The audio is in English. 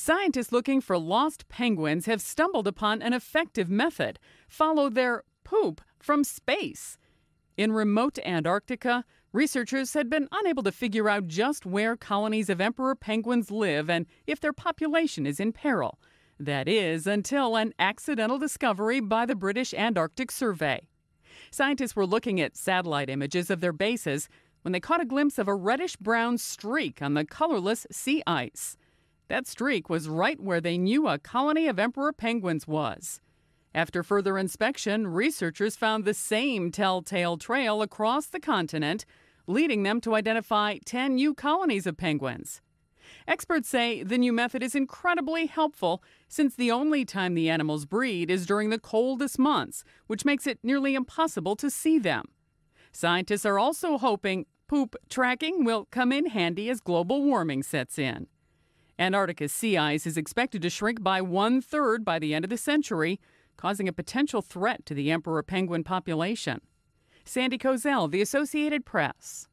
Scientists looking for lost penguins have stumbled upon an effective method follow their poop from space. In remote Antarctica, researchers had been unable to figure out just where colonies of emperor penguins live and if their population is in peril. That is, until an accidental discovery by the British Antarctic Survey. Scientists were looking at satellite images of their bases when they caught a glimpse of a reddish brown streak on the colorless sea ice. That streak was right where they knew a colony of emperor penguins was. After further inspection, researchers found the same telltale trail across the continent, leading them to identify 10 new colonies of penguins. Experts say the new method is incredibly helpful since the only time the animals breed is during the coldest months, which makes it nearly impossible to see them. Scientists are also hoping poop tracking will come in handy as global warming sets in. Antarctica's sea ice is expected to shrink by one third by the end of the century, causing a potential threat to the emperor penguin population. Sandy Kozel, The Associated Press.